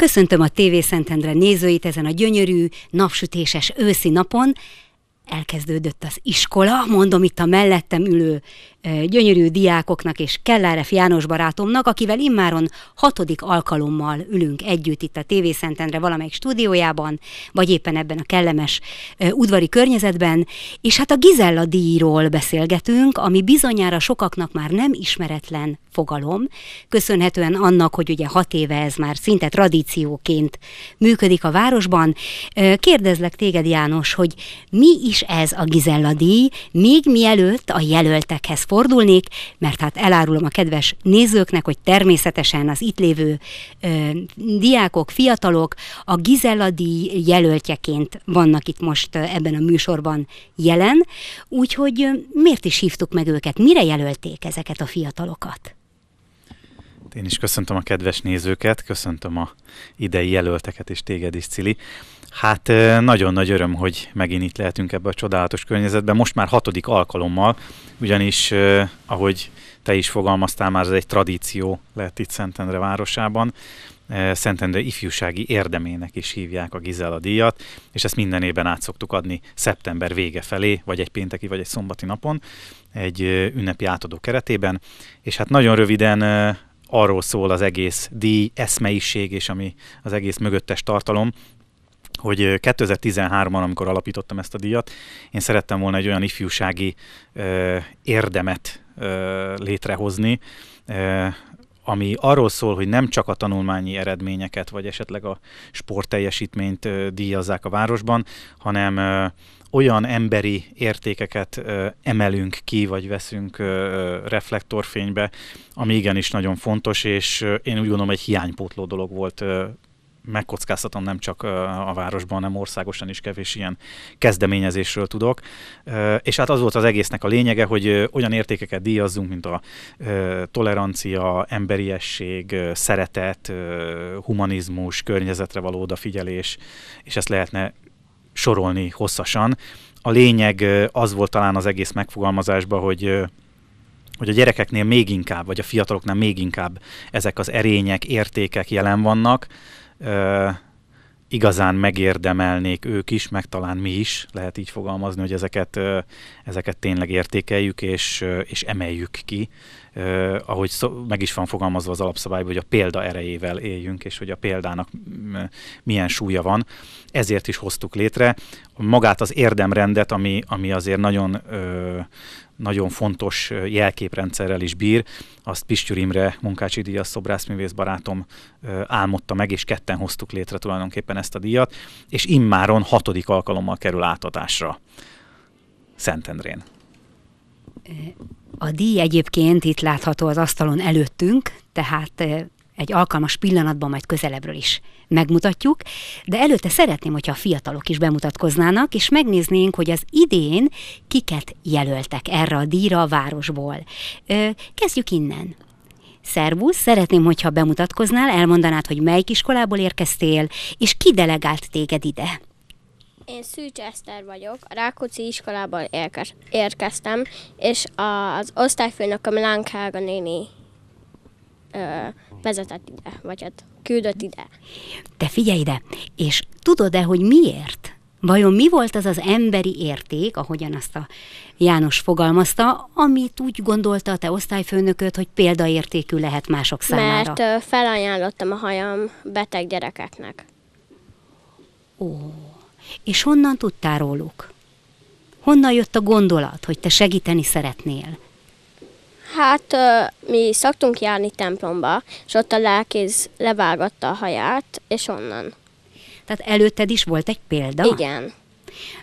Köszöntöm a TV Szentendre nézőit ezen a gyönyörű, napsütéses őszi napon. Elkezdődött az iskola, mondom itt a mellettem ülő gyönyörű diákoknak és Kelleref János barátomnak, akivel immáron hatodik alkalommal ülünk együtt itt a TV Szentendre valamelyik stúdiójában, vagy éppen ebben a kellemes udvari környezetben, és hát a Gizella díjról beszélgetünk, ami bizonyára sokaknak már nem ismeretlen fogalom, köszönhetően annak, hogy ugye hat éve ez már szinte tradícióként működik a városban. Kérdezlek téged, János, hogy mi is ez a Gizella díj, még mielőtt a jelöltekhez fordulnék, mert hát elárulom a kedves nézőknek, hogy természetesen az itt lévő ö, diákok, fiatalok a Gizella díj jelöltjeként vannak itt most ebben a műsorban jelen, úgyhogy miért is hívtuk meg őket, mire jelölték ezeket a fiatalokat? Én is köszöntöm a kedves nézőket, köszöntöm a idei jelölteket és téged is, Cili. Hát nagyon nagy öröm, hogy megint itt lehetünk ebbe a csodálatos környezetben. Most már hatodik alkalommal, ugyanis ahogy te is fogalmaztál, már ez egy tradíció lett itt Szentendre városában. Szentendre ifjúsági érdemének is hívják a Gizela díjat, és ezt minden évben át szoktuk adni szeptember vége felé, vagy egy pénteki, vagy egy szombati napon, egy ünnepi átadó keretében. És hát nagyon röviden arról szól az egész díj, eszmeiség és ami az egész mögöttes tartalom, hogy 2013-ban, amikor alapítottam ezt a díjat, én szerettem volna egy olyan ifjúsági ö, érdemet ö, létrehozni, ö, ami arról szól, hogy nem csak a tanulmányi eredményeket, vagy esetleg a sportteljesítményt díjazzák a városban, hanem olyan emberi értékeket emelünk ki, vagy veszünk reflektorfénybe, ami igenis nagyon fontos, és én úgy gondolom, egy hiánypótló dolog volt megkockáztatom, nem csak a városban, hanem országosan is kevés ilyen kezdeményezésről tudok. És hát az volt az egésznek a lényege, hogy olyan értékeket díjazzunk, mint a tolerancia, emberiesség, szeretet, humanizmus, környezetre való odafigyelés, és ezt lehetne sorolni hosszasan. A lényeg az volt talán az egész megfogalmazásban, hogy hogy a gyerekeknél még inkább, vagy a fiataloknál még inkább ezek az erények, értékek jelen vannak, igazán megérdemelnék ők is, meg talán mi is, lehet így fogalmazni, hogy ezeket, ezeket tényleg értékeljük és, és emeljük ki, ahogy szó, meg is van fogalmazva az alapszabályban, hogy a példa erejével éljünk, és hogy a példának milyen súlya van. Ezért is hoztuk létre magát az érdemrendet, ami, ami azért nagyon nagyon fontos jelképrendszerrel is bír. Azt Pistyur Imre, Munkácsi Díjas szobrászművész barátom álmodta meg, és ketten hoztuk létre tulajdonképpen ezt a díjat, és immáron hatodik alkalommal kerül átadásra Szentendrén. A díj egyébként itt látható az asztalon előttünk, tehát egy alkalmas pillanatban majd közelebbről is megmutatjuk, de előtte szeretném, hogyha a fiatalok is bemutatkoznának, és megnéznénk, hogy az idén kiket jelöltek erre a díjra a városból. Ö, kezdjük innen. Szervusz, szeretném, hogyha bemutatkoznál, elmondanád, hogy melyik iskolából érkeztél, és ki delegált téged ide. Én Szűcs Eszter vagyok, a Rákóczi iskolából érkeztem, és az osztályfőnök a Melánk néni vezetett ide, vagy hát küldött ide. Te figyelj ide, és tudod-e, hogy miért? Vajon mi volt az az emberi érték, ahogyan azt a János fogalmazta, amit úgy gondolta a te osztályfőnököt, hogy példaértékű lehet mások számára? Mert felajánlottam a hajam beteg gyerekeknek. Ó, és honnan tudtál róluk? Honnan jött a gondolat, hogy te segíteni szeretnél? Hát mi szoktunk járni templomba, és ott a lelkész levágatta a haját, és onnan. Tehát előtted is volt egy példa? Igen.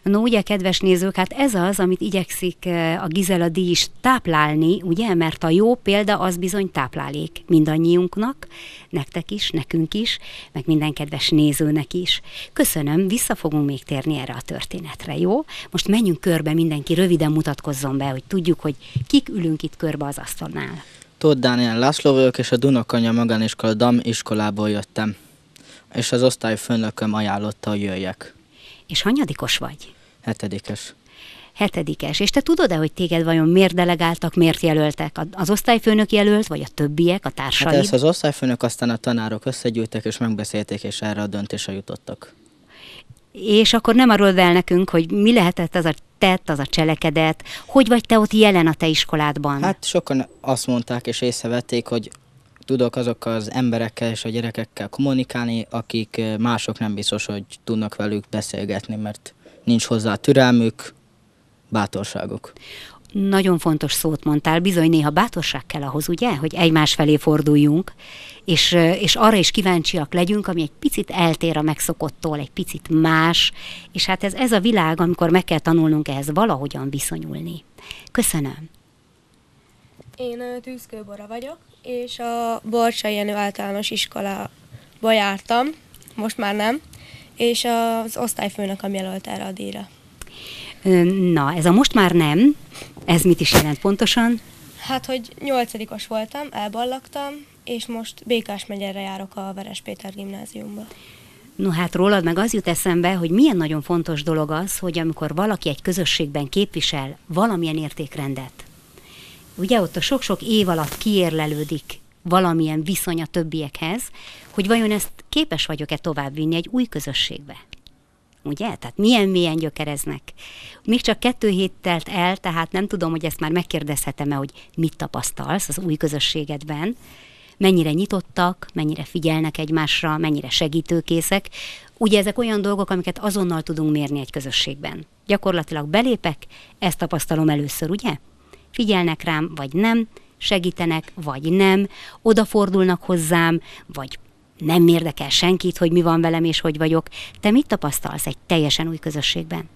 No ugye, kedves nézők, hát ez az, amit igyekszik eh, a Gizela díj is táplálni, ugye, mert a jó példa az bizony táplálék mindannyiunknak, nektek is, nekünk is, meg minden kedves nézőnek is. Köszönöm, vissza fogunk még térni erre a történetre, jó? Most menjünk körbe, mindenki röviden mutatkozzon be, hogy tudjuk, hogy kik ülünk itt körbe az asztalnál. Tóth Dániel László vagyok, és a Dunakanya Magániskola DAM iskolából jöttem és az osztályfőnököm ajánlotta, hogy jöjjek. És hanyadikos vagy? Hetedikes. Hetedikes. És te tudod-e, hogy téged vajon miért delegáltak, miért jelöltek? Az osztályfőnök jelölt, vagy a többiek, a társaid? Hát ez az osztályfőnök, aztán a tanárok összegyűltek, és megbeszélték, és erre a döntésre jutottak. És akkor nem arról el nekünk, hogy mi lehetett az a tett, az a cselekedet, hogy vagy te ott jelen a te iskoládban? Hát sokan azt mondták és észrevették, hogy tudok azokkal az emberekkel és a gyerekekkel kommunikálni, akik eh, mások nem biztos, hogy tudnak velük beszélgetni, mert nincs hozzá türelmük, bátorságuk. Nagyon fontos szót mondtál, bizony néha bátorság kell ahhoz, ugye, hogy egymás felé forduljunk, és, eh, és arra is kíváncsiak legyünk, ami egy picit eltér a megszokottól, egy picit más, és hát ez, ez a világ, amikor meg kell tanulnunk ehhez valahogyan viszonyulni. Köszönöm. Én eh, Tűzkőbora vagyok, és a Borsai Jenő általános iskolába jártam, most már nem, és az a jelölt erre a díjra. Na, ez a most már nem, ez mit is jelent pontosan? Hát, hogy nyolcadikos voltam, elballagtam, és most Békás megyerre járok a Veres Péter gimnáziumba. No hát rólad meg az jut eszembe, hogy milyen nagyon fontos dolog az, hogy amikor valaki egy közösségben képvisel valamilyen értékrendet, ugye ott a sok-sok év alatt kiérlelődik valamilyen viszony a többiekhez, hogy vajon ezt képes vagyok-e továbbvinni egy új közösségbe. Ugye? Tehát milyen milyen gyökereznek. Még csak kettő hét telt el, tehát nem tudom, hogy ezt már megkérdezhetem-e, hogy mit tapasztalsz az új közösségedben, mennyire nyitottak, mennyire figyelnek egymásra, mennyire segítőkészek. Ugye ezek olyan dolgok, amiket azonnal tudunk mérni egy közösségben. Gyakorlatilag belépek, ezt tapasztalom először, ugye? figyelnek rám, vagy nem, segítenek, vagy nem, odafordulnak hozzám, vagy nem érdekel senkit, hogy mi van velem és hogy vagyok. Te mit tapasztalsz egy teljesen új közösségben?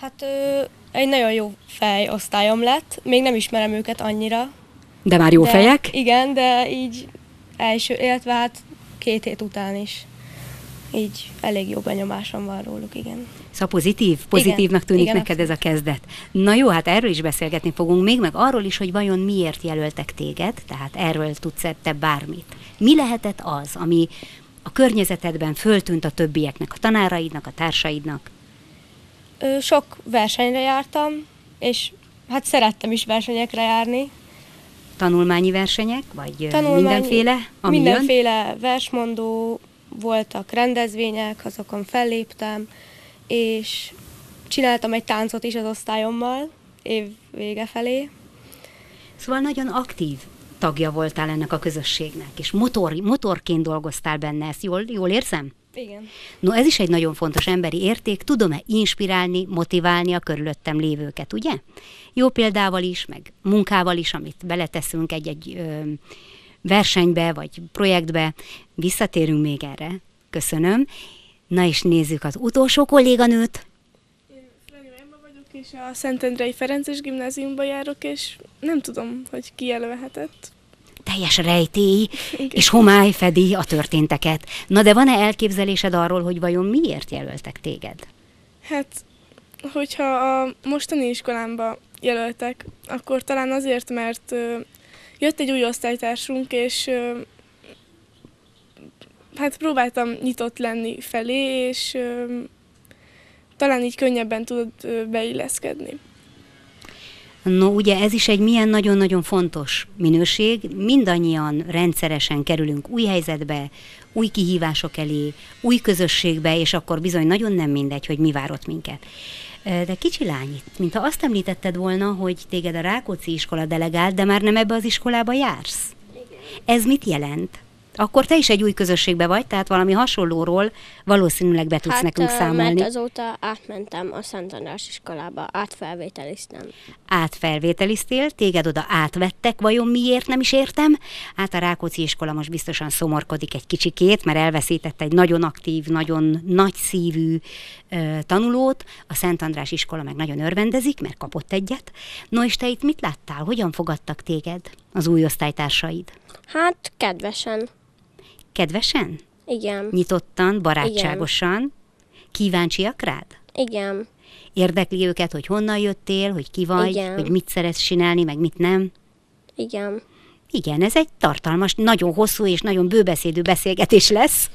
Hát ö, egy nagyon jó fej osztályom lett, még nem ismerem őket annyira. De már jó de, fejek? Igen, de így első, illetve hát két hét után is így elég jó benyomásom van róluk, igen. Szóval pozitív, pozitívnak tűnik igen, neked abszolút. ez a kezdet. Na jó, hát erről is beszélgetni fogunk még, meg arról is, hogy vajon miért jelöltek téged, tehát erről tudsz te bármit. Mi lehetett az, ami a környezetedben föltűnt a többieknek, a tanáraidnak, a társaidnak? Ö, sok versenyre jártam, és hát szerettem is versenyekre járni. Tanulmányi versenyek, vagy Tanulmány, mindenféle? Ami mindenféle jön? versmondó, voltak rendezvények, azokon felléptem, és csináltam egy táncot is az osztályommal év vége felé. Szóval nagyon aktív tagja voltál ennek a közösségnek, és motor, motorként dolgoztál benne, ezt jól, jól érzem? Igen. No, ez is egy nagyon fontos emberi érték, tudom-e inspirálni, motiválni a körülöttem lévőket, ugye? Jó példával is, meg munkával is, amit beleteszünk egy-egy versenybe vagy projektbe. Visszatérünk még erre. Köszönöm. Na és nézzük az utolsó kolléganőt. Én vagyok, és a Szentendrei Ferences gimnáziumba járok, és nem tudom, hogy ki jelölhetett. teljes rejtély és homály fedi a történteket. Na de van-e elképzelésed arról, hogy vajon miért jelöltek téged? Hát, hogyha a mostani iskolámba jelöltek, akkor talán azért, mert jött egy új osztálytársunk, és hát próbáltam nyitott lenni felé, és talán így könnyebben tudod beilleszkedni. No ugye ez is egy milyen nagyon-nagyon fontos minőség, mindannyian rendszeresen kerülünk új helyzetbe, új kihívások elé, új közösségbe, és akkor bizony nagyon nem mindegy, hogy mi vár ott minket. De kicsi lány, mintha azt említetted volna, hogy téged a Rákóczi iskola delegált, de már nem ebbe az iskolába jársz. Ez mit jelent? Akkor te is egy új közösségbe vagy, tehát valami hasonlóról valószínűleg be tudsz hát, nekünk számolni. mert azóta átmentem a Szent András iskolába, átfelvételiztem. Átfelvételiztél, téged oda átvettek, vajon miért nem is értem? Hát a Rákóczi iskola most biztosan szomorkodik egy kicsikét, mert elveszített egy nagyon aktív, nagyon nagy szívű tanulót, a Szent András iskola meg nagyon örvendezik, mert kapott egyet. No és te itt mit láttál? Hogyan fogadtak téged az új osztálytársaid? Hát kedvesen. Kedvesen? Igen. Nyitottan, barátságosan? Igen. Kíváncsiak rád? Igen. Érdekli őket, hogy honnan jöttél, hogy ki vagy, Igen. hogy mit szeretsz csinálni, meg mit nem? Igen. Igen, ez egy tartalmas, nagyon hosszú és nagyon bőbeszédű beszélgetés lesz.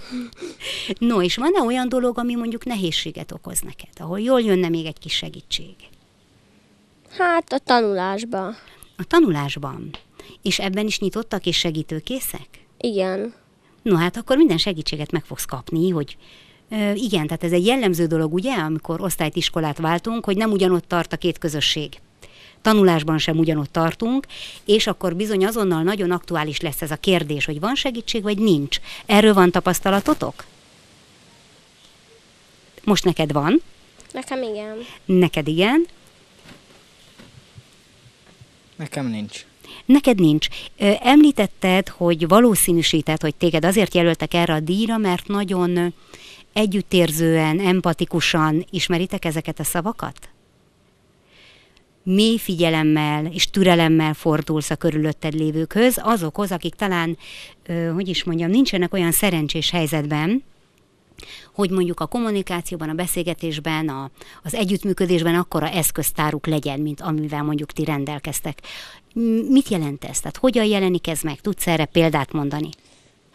No, és van-e olyan dolog, ami mondjuk nehézséget okoz neked, ahol jól jönne még egy kis segítség? Hát a tanulásban. A tanulásban. És ebben is nyitottak és segítőkészek? Igen. No hát akkor minden segítséget meg fogsz kapni, hogy igen, tehát ez egy jellemző dolog, ugye, amikor osztályt, iskolát váltunk, hogy nem ugyanott tart a két közösség. Tanulásban sem ugyanott tartunk, és akkor bizony azonnal nagyon aktuális lesz ez a kérdés, hogy van segítség, vagy nincs. Erről van tapasztalatotok? Most neked van? Nekem igen. Neked igen? Nekem nincs. Neked nincs. Említetted, hogy valószínűsíted, hogy téged azért jelöltek erre a díjra, mert nagyon együttérzően, empatikusan ismeritek ezeket a szavakat? mély figyelemmel és türelemmel fordulsz a körülötted lévőkhöz, azokhoz, akik talán, hogy is mondjam, nincsenek olyan szerencsés helyzetben, hogy mondjuk a kommunikációban, a beszélgetésben, a, az együttműködésben akkora eszköztáruk legyen, mint amivel mondjuk ti rendelkeztek. Mit jelent ez? Tehát hogyan jelenik ez meg? Tudsz erre példát mondani?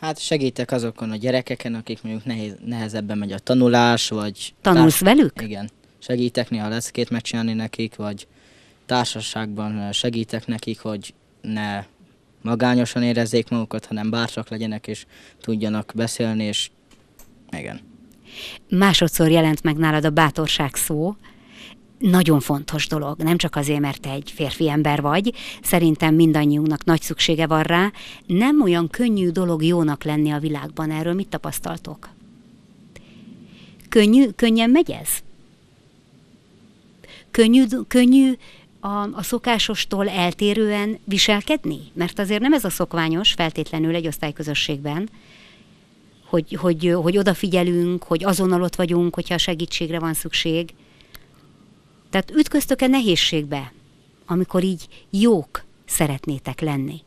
Hát segítek azokon a gyerekeken, akik mondjuk nehéz, nehezebben megy a tanulás, vagy... Tanulsz társ... velük? Igen. Segítek néha leszkét megcsinálni nekik, vagy társaságban segítek nekik, hogy ne magányosan érezzék magukat, hanem bátrak legyenek, és tudjanak beszélni, és igen. Másodszor jelent meg nálad a bátorság szó nagyon fontos dolog, nem csak azért, mert te egy férfi ember vagy, szerintem mindannyiunknak nagy szüksége van rá. Nem olyan könnyű dolog jónak lenni a világban, erről mit tapasztaltok? Könnyű, könnyen megy ez? Könnyű, könnyű a, a szokásostól eltérően viselkedni? Mert azért nem ez a szokványos feltétlenül egy osztályközösségben, hogy, hogy, hogy odafigyelünk, hogy azonnal ott vagyunk, hogyha segítségre van szükség – tehát ütköztök-e nehézségbe, amikor így jók szeretnétek lenni?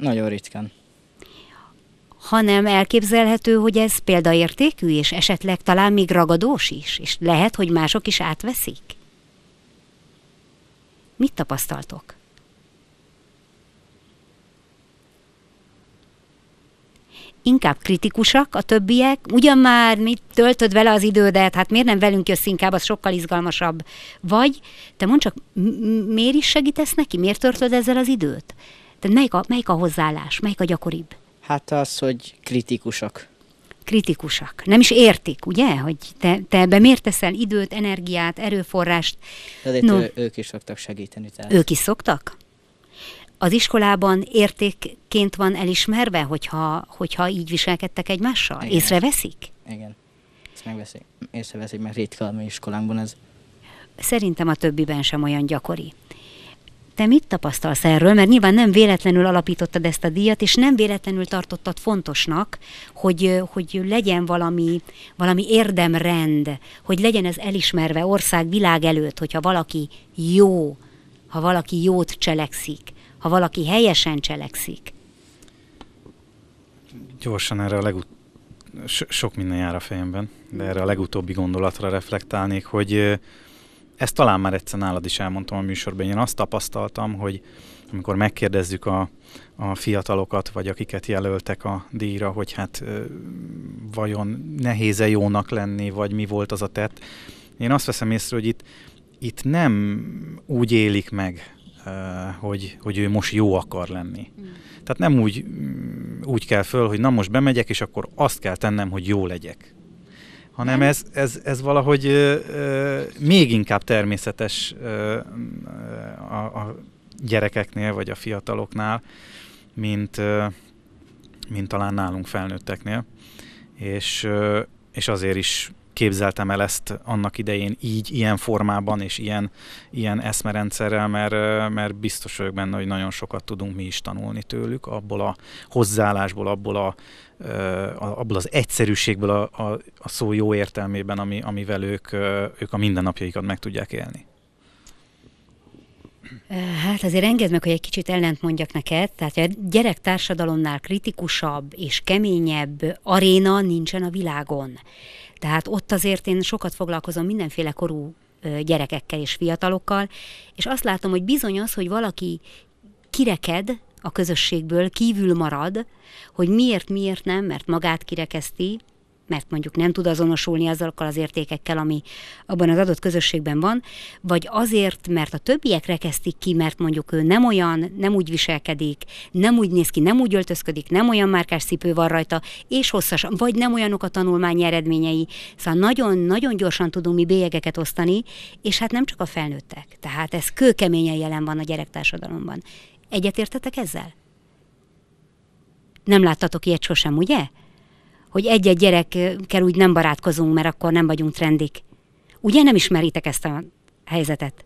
Nagyon ritkán. Hanem elképzelhető, hogy ez példaértékű, és esetleg talán még ragadós is, és lehet, hogy mások is átveszik? Mit tapasztaltok? inkább kritikusak a többiek, ugyan már mit töltöd vele az idődet, hát miért nem velünk jössz inkább, az sokkal izgalmasabb. Vagy te mondd csak, miért is segítesz neki, miért töltöd ezzel az időt? Tehát melyik a, melyik a hozzáállás, melyik a gyakoribb? Hát az, hogy kritikusak. Kritikusak. Nem is értik, ugye, hogy te, te ebbe miért teszel időt, energiát, erőforrást. De no. ők is szoktak segíteni. Tehát. Ők is szoktak? az iskolában értékként van elismerve, hogyha, hogyha így viselkedtek egymással? Igen. Észreveszik? Igen, ezt megveszik. Észreveszik, mert ritka a mi iskolánkban ez. Szerintem a többiben sem olyan gyakori. Te mit tapasztalsz erről? Mert nyilván nem véletlenül alapítottad ezt a díjat, és nem véletlenül tartottad fontosnak, hogy, hogy legyen valami, valami érdemrend, hogy legyen ez elismerve ország, világ előtt, hogyha valaki jó, ha valaki jót cselekszik, ha valaki helyesen cselekszik. Gyorsan erre a legut- so- sok minden jár a fejemben, de erre a legutóbbi gondolatra reflektálnék, hogy ezt talán már egyszer nálad is elmondtam a műsorban. Én azt tapasztaltam, hogy amikor megkérdezzük a, a fiatalokat, vagy akiket jelöltek a díjra, hogy hát vajon nehéze jónak lenni, vagy mi volt az a tett, én azt veszem észre, hogy itt, itt nem úgy élik meg Eh, hogy, hogy ő most jó akar lenni. Mm. Tehát nem úgy, mm, úgy kell föl, hogy na most bemegyek, és akkor azt kell tennem, hogy jó legyek. Hanem ez, ez, ez valahogy ö, eh, ö, eh, még inkább természetes ö, a, a gyerekeknél, vagy a fiataloknál, mint, ö, mint talán nálunk felnőtteknél. És, ö, és azért is képzeltem el ezt annak idején így, ilyen formában és ilyen, ilyen eszmerendszerrel, mert, mert biztos vagyok benne, hogy nagyon sokat tudunk mi is tanulni tőlük, abból a hozzáállásból, abból, a, abból az egyszerűségből a, a, a szó jó értelmében, ami, amivel ők, ők a mindennapjaikat meg tudják élni. Hát azért engedd meg, hogy egy kicsit ellent mondjak neked. Tehát a gyerektársadalomnál kritikusabb és keményebb aréna nincsen a világon. Tehát ott azért én sokat foglalkozom mindenféle korú gyerekekkel és fiatalokkal, és azt látom, hogy bizony az, hogy valaki kireked a közösségből, kívül marad, hogy miért, miért nem, mert magát kirekezti, mert mondjuk nem tud azonosulni azokkal az értékekkel, ami abban az adott közösségben van, vagy azért, mert a többiek rekesztik ki, mert mondjuk ő nem olyan, nem úgy viselkedik, nem úgy néz ki, nem úgy öltözködik, nem olyan márkás cipő van rajta, és hosszasan, vagy nem olyanok a tanulmány eredményei. Szóval nagyon-nagyon gyorsan tudunk mi bélyegeket osztani, és hát nem csak a felnőttek. Tehát ez kőkeményen jelen van a gyerektársadalomban. Egyetértetek ezzel? Nem láttatok ilyet sosem, ugye? hogy egy-egy gyerekkel úgy nem barátkozunk, mert akkor nem vagyunk trendik. Ugye nem ismeritek ezt a helyzetet?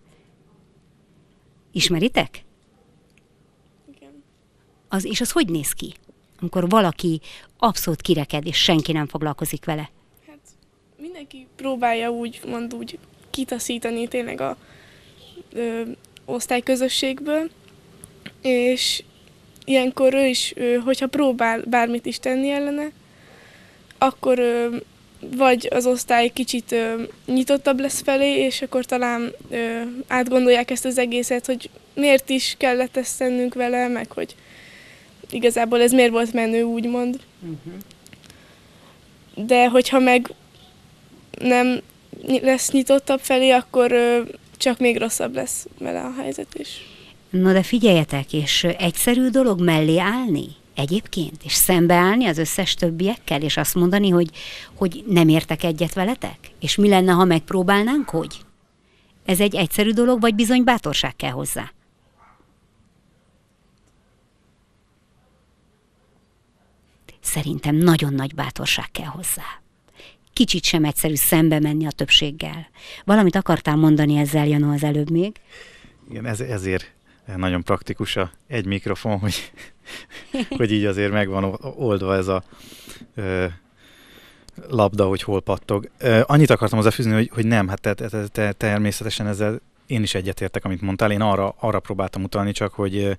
Ismeritek? Igen. Az, és az hogy néz ki? Amikor valaki abszolút kireked, és senki nem foglalkozik vele. Hát mindenki próbálja úgy, mond úgy kitaszítani tényleg a ö, osztályközösségből, és ilyenkor ő is, ö, hogyha próbál bármit is tenni ellene, akkor vagy az osztály kicsit ö, nyitottabb lesz felé, és akkor talán ö, átgondolják ezt az egészet, hogy miért is kellett ezt tennünk vele, meg hogy igazából ez miért volt menő, úgymond. Mhm. De hogyha meg nem lesz nyitottabb felé, akkor ö, csak még rosszabb lesz vele a helyzet is. Na de figyeljetek, és egyszerű dolog mellé állni? egyébként, és szembeállni az összes többiekkel, és azt mondani, hogy, hogy nem értek egyet veletek? És mi lenne, ha megpróbálnánk, hogy? Ez egy egyszerű dolog, vagy bizony bátorság kell hozzá? Szerintem nagyon nagy bátorság kell hozzá. Kicsit sem egyszerű szembe menni a többséggel. Valamit akartál mondani ezzel, Janó, az előbb még? Igen, ez, ezért nagyon praktikus a egy mikrofon, hogy, hogy így azért megvan oldva ez a ö, labda, hogy hol pattog. Ö, annyit akartam hozzáfűzni, hogy, hogy nem, hát te, te, te, természetesen ezzel én is egyetértek, amit mondtál. Én arra, arra próbáltam utalni csak, hogy,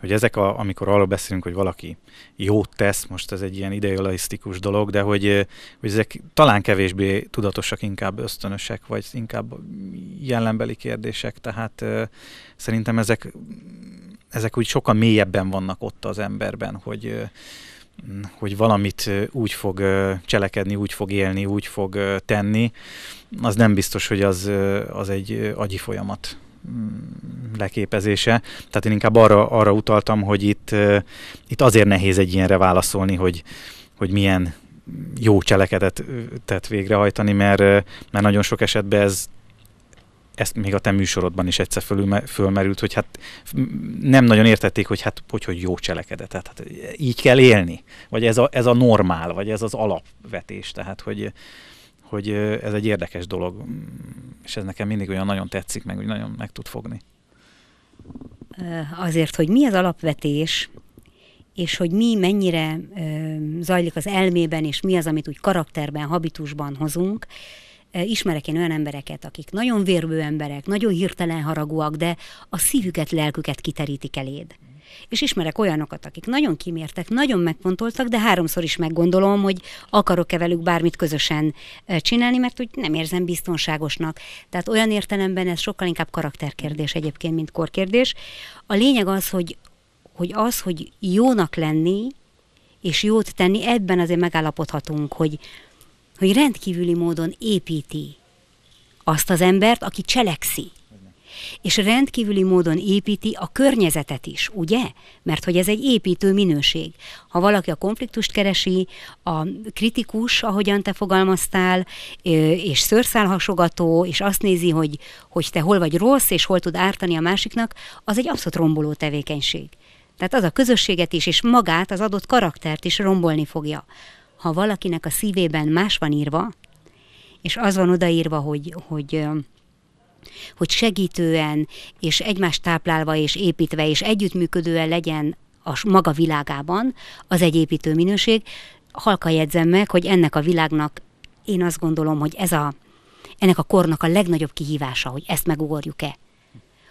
hogy ezek, a, amikor arról beszélünk, hogy valaki jót tesz, most ez egy ilyen idealisztikus dolog, de hogy, hogy ezek talán kevésbé tudatosak, inkább ösztönösek, vagy inkább jellembeli kérdések. Tehát szerintem ezek, ezek úgy sokkal mélyebben vannak ott az emberben, hogy, hogy valamit úgy fog cselekedni, úgy fog élni, úgy fog tenni, az nem biztos, hogy az, az egy agyi folyamat mm, leképezése. Tehát én inkább arra, arra utaltam, hogy itt, itt azért nehéz egy ilyenre válaszolni, hogy, hogy milyen jó cselekedetet tett végrehajtani, mert, mert nagyon sok esetben ez ezt még a te műsorodban is egyszer fölül, fölmerült, hogy hát nem nagyon értették, hogy hát hogy, hogy jó cselekedet, tehát hát így kell élni, vagy ez a, ez a normál, vagy ez az alapvetés, tehát hogy, hogy ez egy érdekes dolog, és ez nekem mindig olyan nagyon tetszik, meg úgy nagyon meg tud fogni. Azért, hogy mi az alapvetés, és hogy mi mennyire ö, zajlik az elmében, és mi az, amit úgy karakterben, habitusban hozunk, E, ismerek én olyan embereket, akik nagyon vérbő emberek, nagyon hirtelen haragúak, de a szívüket, lelküket kiterítik eléd. És ismerek olyanokat, akik nagyon kimértek, nagyon megfontoltak, de háromszor is meggondolom, hogy akarok-e velük bármit közösen e, csinálni, mert úgy nem érzem biztonságosnak. Tehát olyan értelemben ez sokkal inkább karakterkérdés egyébként, mint korkérdés. A lényeg az, hogy, hogy az, hogy jónak lenni, és jót tenni, ebben azért megállapodhatunk, hogy, hogy rendkívüli módon építi azt az embert, aki cselekszi. És rendkívüli módon építi a környezetet is, ugye? Mert hogy ez egy építő minőség. Ha valaki a konfliktust keresi, a kritikus, ahogyan te fogalmaztál, és szőrszálhasogató, és azt nézi, hogy, hogy te hol vagy rossz, és hol tud ártani a másiknak, az egy abszolút romboló tevékenység. Tehát az a közösséget is, és magát, az adott karaktert is rombolni fogja ha valakinek a szívében más van írva, és az van odaírva, hogy, hogy, hogy segítően, és egymást táplálva, és építve, és együttműködően legyen a maga világában, az egy építő minőség. Halka jegyzem meg, hogy ennek a világnak én azt gondolom, hogy ez a, ennek a kornak a legnagyobb kihívása, hogy ezt megugorjuk-e.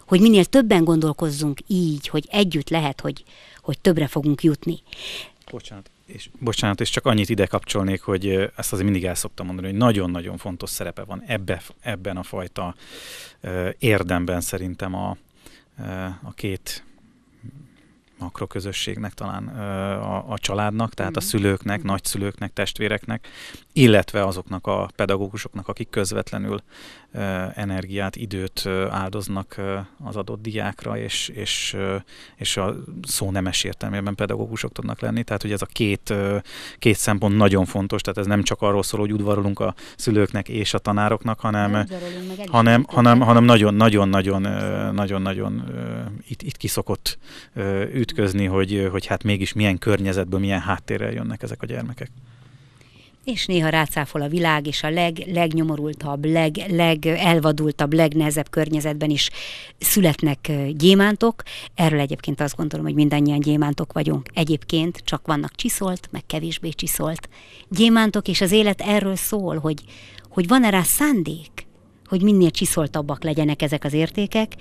Hogy minél többen gondolkozzunk így, hogy együtt lehet, hogy, hogy többre fogunk jutni. Bocsánat, és bocsánat, és csak annyit ide kapcsolnék, hogy ezt azért mindig el szoktam mondani, hogy nagyon-nagyon fontos szerepe van ebbe, ebben a fajta ö, érdemben szerintem a, ö, a két makroközösségnek, talán ö, a, a családnak, tehát mm. a mhm. szülőknek, mm. nagyszülőknek, testvéreknek, illetve azoknak a pedagógusoknak, akik közvetlenül energiát, időt áldoznak az adott diákra, és, és, és a szó nemes értelmében pedagógusok tudnak lenni. Tehát, hogy ez a két, két szempont nagyon fontos, tehát ez nem csak arról szól, hogy udvarolunk a szülőknek és a tanároknak, hanem hanem, hanem, hanem nagyon, nagyon, nagyon, nagyon, nagyon itt, itt kiszokott ütközni, hogy, hogy hát mégis milyen környezetből, milyen háttérrel jönnek ezek a gyermekek és néha rácáfol a világ, és a leg, legnyomorultabb, leg, legelvadultabb, legnehezebb környezetben is születnek gyémántok. Erről egyébként azt gondolom, hogy mindannyian gyémántok vagyunk. Egyébként csak vannak csiszolt, meg kevésbé csiszolt gyémántok, és az élet erről szól, hogy, hogy van-e rá szándék, hogy minél csiszoltabbak legyenek ezek az értékek,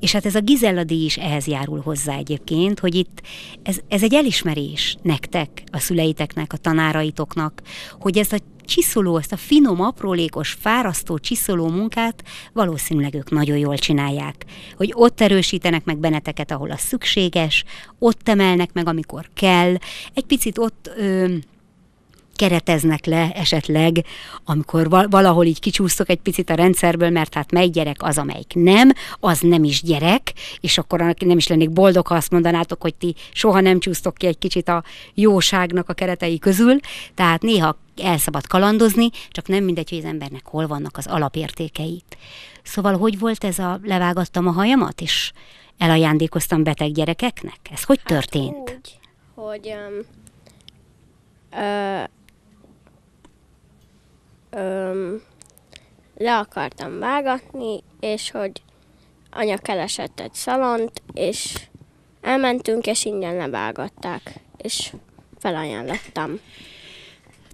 és hát ez a Gizella díj is ehhez járul hozzá egyébként, hogy itt ez, ez egy elismerés nektek, a szüleiteknek, a tanáraitoknak, hogy ez a csiszoló, ezt a finom, aprólékos, fárasztó, csiszoló munkát valószínűleg ők nagyon jól csinálják. Hogy ott erősítenek meg benneteket, ahol az szükséges, ott emelnek meg, amikor kell, egy picit ott... Ö, kereteznek le esetleg, amikor valahol így kicsúsztok egy picit a rendszerből, mert hát mely gyerek az, amelyik nem, az nem is gyerek, és akkor nem is lennék boldog, ha azt mondanátok, hogy ti soha nem csúsztok ki egy kicsit a jóságnak a keretei közül, tehát néha el szabad kalandozni, csak nem mindegy, hogy az embernek hol vannak az alapértékei. Szóval hogy volt ez a levágattam a hajamat, és elajándékoztam beteg gyerekeknek? Ez hogy hát történt? Úgy, hogy um, uh, öm, le akartam vágatni, és hogy anya keresett egy szalont, és elmentünk, és ingyen levágatták, és felajánlottam.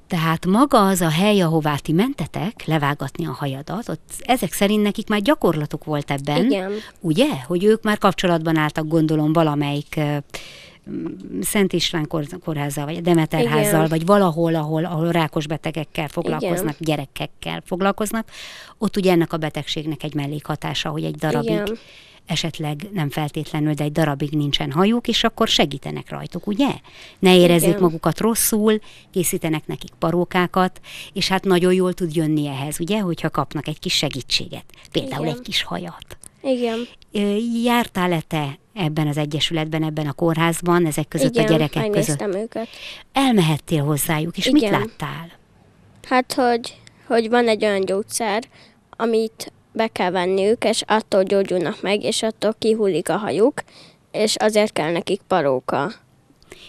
Tehát maga az a hely, ahová ti mentetek levágatni a hajadat, ott ezek szerint nekik már gyakorlatuk volt ebben. Igen. Ugye? Hogy ők már kapcsolatban álltak, gondolom, valamelyik Mm, Szent István kórházzal, vagy Demeterházzal, Igen. vagy valahol, ahol, ahol rákos betegekkel foglalkoznak, Igen. gyerekekkel foglalkoznak, ott ugye ennek a betegségnek egy mellékhatása, hogy egy darabig Igen esetleg nem feltétlenül, de egy darabig nincsen hajuk, és akkor segítenek rajtuk, ugye? Ne érezzék Igen. magukat rosszul, készítenek nekik parókákat, és hát nagyon jól tud jönni ehhez, ugye, hogyha kapnak egy kis segítséget, például Igen. egy kis hajat. Igen. Jártál-e te ebben az egyesületben, ebben a kórházban, ezek között Igen, a gyerekek között. őket. Elmehettél hozzájuk, és Igen. mit láttál? Hát, hogy, hogy van egy olyan gyógyszer, amit be kell venniük, és attól gyógyulnak meg, és attól kihullik a hajuk, és azért kell nekik paróka.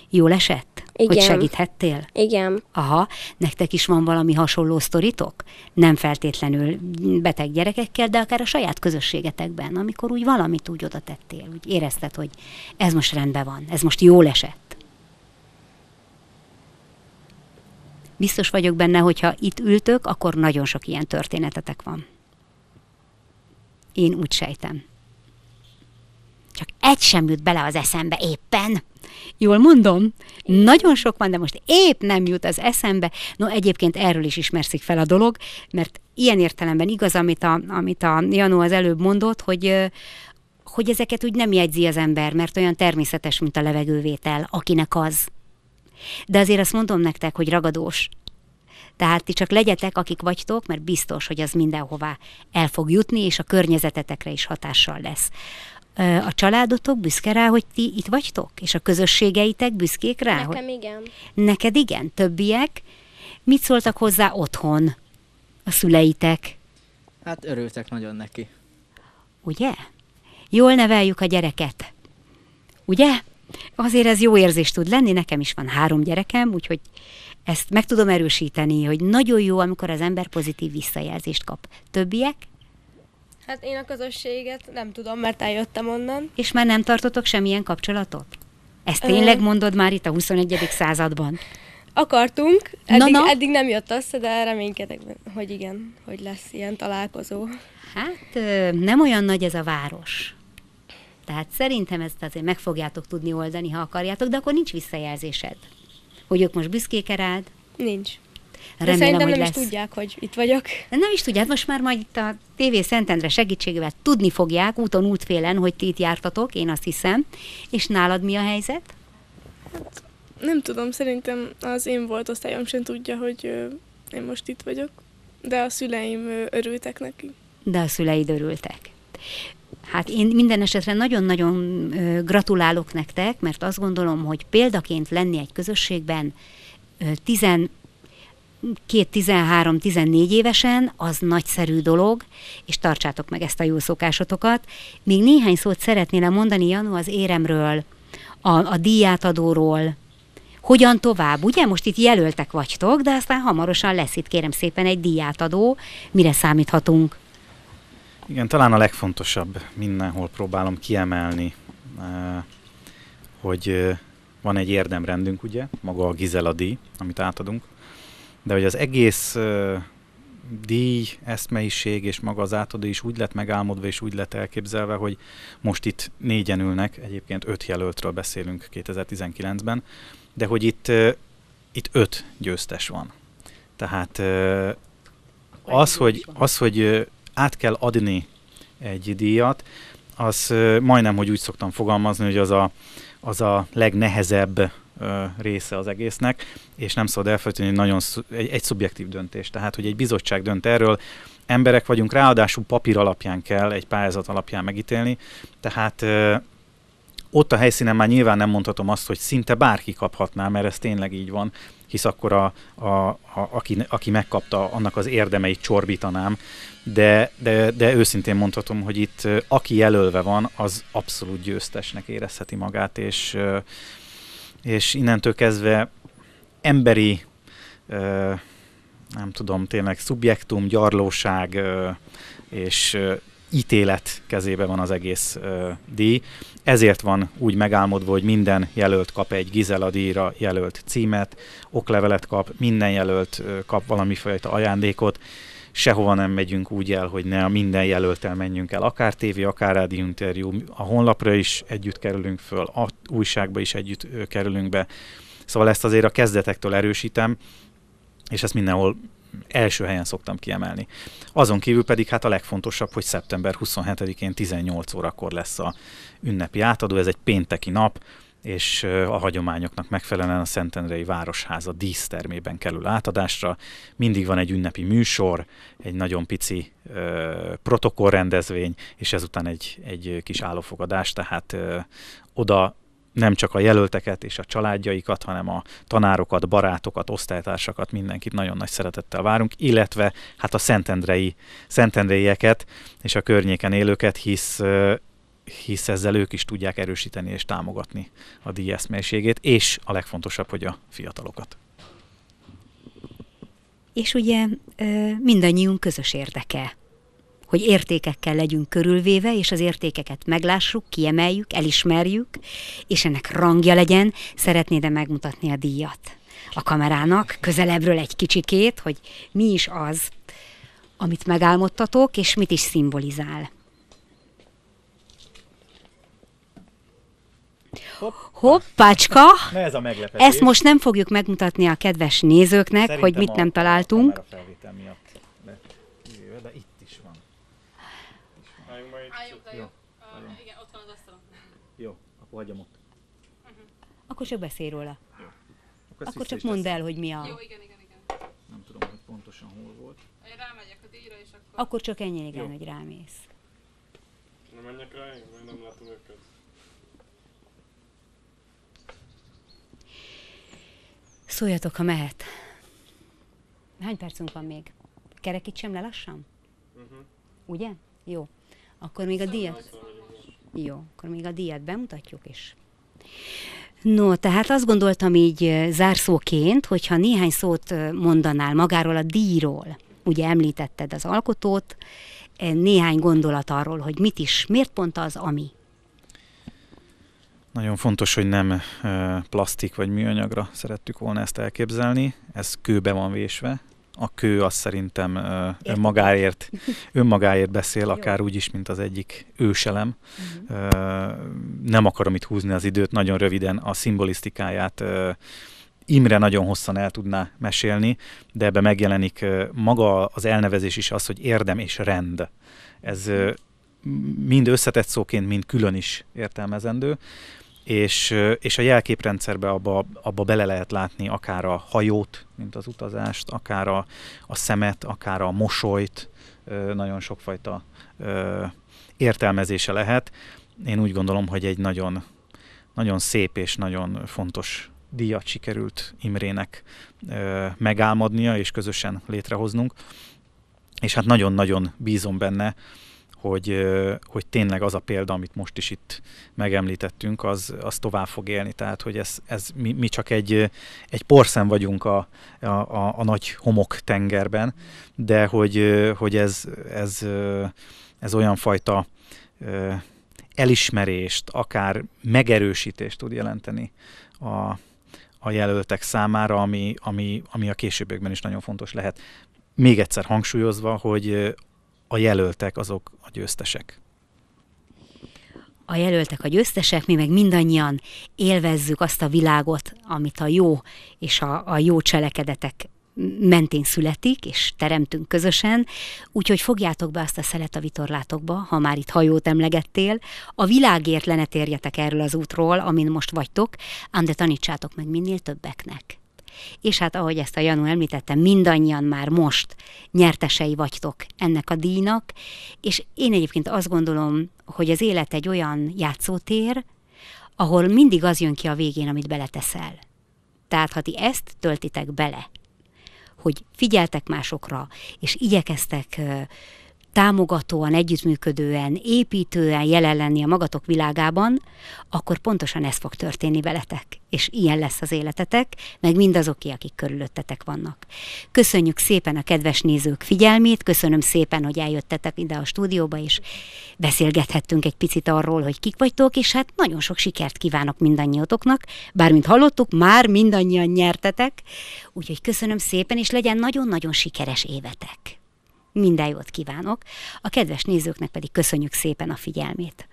Jól esett? Igen. Hogy segíthettél? Igen. Aha, nektek is van valami hasonló sztoritok? Nem feltétlenül beteg gyerekekkel, de akár a saját közösségetekben, amikor úgy valamit úgy oda tettél, úgy érezted, hogy ez most rendben van, ez most jól esett. Biztos vagyok benne, hogyha itt ültök, akkor nagyon sok ilyen történetetek van. Én úgy sejtem. Csak egy sem jut bele az eszembe éppen. Jól mondom? Nagyon sok van, de most épp nem jut az eszembe. No, egyébként erről is ismerszik fel a dolog, mert ilyen értelemben igaz, amit a, amit a Janó az előbb mondott, hogy hogy ezeket úgy nem jegyzi az ember, mert olyan természetes, mint a levegővétel, akinek az. De azért azt mondom nektek, hogy ragadós. Tehát ti csak legyetek, akik vagytok, mert biztos, hogy az mindenhová el fog jutni, és a környezetetekre is hatással lesz a családotok büszke rá, hogy ti itt vagytok, és a közösségeitek büszkék rá? Nekem hogy... igen. Neked igen, többiek. Mit szóltak hozzá otthon a szüleitek? Hát örültek nagyon neki. Ugye? Jól neveljük a gyereket. Ugye? Azért ez jó érzés tud lenni, nekem is van három gyerekem, úgyhogy ezt meg tudom erősíteni, hogy nagyon jó, amikor az ember pozitív visszajelzést kap. Többiek? Hát én a közösséget nem tudom, mert eljöttem onnan. És már nem tartotok semmilyen kapcsolatot? Ezt tényleg mondod már itt a 21. században? Akartunk, eddig, na, na. eddig nem jött össze, de reménykedek, hogy igen, hogy lesz ilyen találkozó. Hát nem olyan nagy ez a város. Tehát szerintem ezt azért meg fogjátok tudni oldani, ha akarjátok, de akkor nincs visszajelzésed. Hogy ők most büszkék rád? Nincs. Remélem, De hogy nem lesz. is tudják, hogy itt vagyok. De nem is tudják, most már majd itt a TV Szentendre segítségével tudni fogják úton, útfélen, hogy ti itt jártatok, én azt hiszem. És nálad mi a helyzet? Hát, nem tudom, szerintem az én volt osztályom sem tudja, hogy én most itt vagyok, de a szüleim örültek neki. De a szüleid örültek. Hát én minden esetre nagyon-nagyon gratulálok nektek, mert azt gondolom, hogy példaként lenni egy közösségben tizen két 13-14 évesen, az nagyszerű dolog, és tartsátok meg ezt a jó szokásotokat. Még néhány szót szeretnél mondani, Janu, az éremről, a, a díjátadóról, hogyan tovább, ugye? Most itt jelöltek vagytok, de aztán hamarosan lesz itt, kérem szépen, egy díjátadó. Mire számíthatunk? Igen, talán a legfontosabb, mindenhol próbálom kiemelni, eh, hogy eh, van egy érdemrendünk, ugye, maga a Gizela díj, amit átadunk, de hogy az egész uh, díj, eszmeiség és maga az átadó is úgy lett megálmodva és úgy lett elképzelve, hogy most itt négyen ülnek, egyébként öt jelöltről beszélünk 2019-ben, de hogy itt, uh, itt öt győztes van. Tehát uh, az, hogy, az, hogy át kell adni egy díjat, az majdnem, hogy úgy szoktam fogalmazni, hogy az a, az a legnehezebb része az egésznek, és nem szabad elfelejteni, hogy nagyon egy, egy szubjektív döntés. Tehát, hogy egy bizottság dönt erről, emberek vagyunk, ráadásul papír alapján kell egy pályázat alapján megítélni, tehát ott a helyszínen már nyilván nem mondhatom azt, hogy szinte bárki kaphatná, mert ez tényleg így van, hisz akkor a, a, a, aki, aki megkapta, annak az érdemeit csorbítanám, de, de, de őszintén mondhatom, hogy itt aki jelölve van, az abszolút győztesnek érezheti magát, és és innentől kezdve emberi, ö, nem tudom, tényleg szubjektum, gyarlóság ö, és ö, ítélet kezébe van az egész ö, díj. Ezért van úgy megálmodva, hogy minden jelölt kap egy Gizela díjra jelölt címet, oklevelet kap, minden jelölt ö, kap valamifajta ajándékot, sehova nem megyünk úgy el, hogy ne a minden jelöltel menjünk el, akár tévé, akár rádió interjú, a honlapra is együtt kerülünk föl, a újságba is együtt kerülünk be. Szóval ezt azért a kezdetektől erősítem, és ezt mindenhol első helyen szoktam kiemelni. Azon kívül pedig hát a legfontosabb, hogy szeptember 27-én 18 órakor lesz a ünnepi átadó, ez egy pénteki nap, és a hagyományoknak megfelelően a Szentendrei Városháza dísztermében kerül átadásra. Mindig van egy ünnepi műsor, egy nagyon pici ö, protokollrendezvény, és ezután egy, egy kis állófogadás, tehát ö, oda nem csak a jelölteket és a családjaikat, hanem a tanárokat, barátokat, osztálytársakat, mindenkit nagyon nagy szeretettel várunk, illetve hát a szentendrei, szentendreieket és a környéken élőket, hisz hisz ezzel ők is tudják erősíteni és támogatni a díj eszmélségét, és a legfontosabb, hogy a fiatalokat. És ugye mindannyiunk közös érdeke, hogy értékekkel legyünk körülvéve, és az értékeket meglássuk, kiemeljük, elismerjük, és ennek rangja legyen, szeretnéd-e megmutatni a díjat a kamerának, közelebbről egy kicsikét, hogy mi is az, amit megálmodtatok, és mit is szimbolizál. Hoppácska! Na ez a meglepetés. Ezt most nem fogjuk megmutatni a kedves nézőknek, Szerintem hogy mit a, nem találtunk. A felvétel miatt. De, de itt is van. Álljunk majd. Álljunk, jó. jó. Uh, igen, ott van az asztalon. Jó, akkor hagyom ott. Uh-huh. Akkor csak beszélj róla. Jó. Akkor, akkor csak mondd el, hogy mi a... Jó, igen, igen, igen. Nem tudom, hogy pontosan hol volt. Én rámegyek a díjra, és akkor... Akkor csak ennyi igen, jó. hogy rámész. Nem menjek rá, én nem látom őket. Szóljatok, ha mehet. Hány percünk van még? Kerekítsem le lassan? Uh-huh. Ugye? Jó. Akkor még a díjat... Jó, akkor még a díjat bemutatjuk is. No, tehát azt gondoltam így zárszóként, hogyha néhány szót mondanál magáról a díjról, ugye említetted az alkotót, e, néhány gondolat arról, hogy mit is, miért pont az, ami. Nagyon fontos, hogy nem plastik vagy műanyagra szerettük volna ezt elképzelni, ez kőbe van vésve, a kő az szerintem önmagáért, önmagáért beszél, akár úgy is, mint az egyik őselem. Mhm. Nem akarom itt húzni az időt, nagyon röviden a szimbolisztikáját Imre nagyon hosszan el tudná mesélni, de ebbe megjelenik maga az elnevezés is az, hogy érdem és rend. Ez mind összetett szóként, mind külön is értelmezendő és, és a jelképrendszerbe abba, abba bele lehet látni akár a hajót, mint az utazást, akár a, a szemet, akár a mosolyt, nagyon sokfajta értelmezése lehet. Én úgy gondolom, hogy egy nagyon, nagyon szép és nagyon fontos díjat sikerült Imrének megálmodnia és közösen létrehoznunk. És hát nagyon-nagyon bízom benne, hogy, hogy tényleg az a példa, amit most is itt megemlítettünk, az, az tovább fog élni. Tehát, hogy ez, ez mi, mi csak egy, egy porszem vagyunk a, a, a, a nagy homok tengerben, de hogy, hogy ez, ez, ez olyan fajta elismerést, akár megerősítést tud jelenteni a, a jelöltek számára, ami, ami, ami a későbbiekben is nagyon fontos lehet. Még egyszer hangsúlyozva, hogy a jelöltek azok a győztesek? a jelöltek a győztesek, mi meg mindannyian élvezzük azt a világot, amit a jó és a, a jó cselekedetek mentén születik, és teremtünk közösen, úgyhogy fogjátok be azt a szelet a vitorlátokba, ha már itt hajót emlegettél, a világért lenetérjetek erről az útról, amin most vagytok, ám de tanítsátok meg minél többeknek és hát ahogy ezt a Janu említette, mindannyian már most nyertesei vagytok ennek a díjnak, és én egyébként azt gondolom, hogy az élet egy olyan játszótér, ahol mindig az jön ki a végén, amit beleteszel. Tehát ha ti ezt töltitek bele, hogy figyeltek másokra, és igyekeztek támogatóan, együttműködően, építően jelen lenni a magatok világában, akkor pontosan ez fog történni veletek. És ilyen lesz az életetek, meg mindazoké, akik körülöttetek vannak. Köszönjük szépen a kedves nézők figyelmét, köszönöm szépen, hogy eljöttetek ide a stúdióba, és beszélgethettünk egy picit arról, hogy kik vagytok, és hát nagyon sok sikert kívánok mindannyiótoknak, bármint hallottuk, már mindannyian nyertetek, úgyhogy köszönöm szépen, és legyen nagyon-nagyon sikeres évetek. Minden jót kívánok, a kedves nézőknek pedig köszönjük szépen a figyelmét.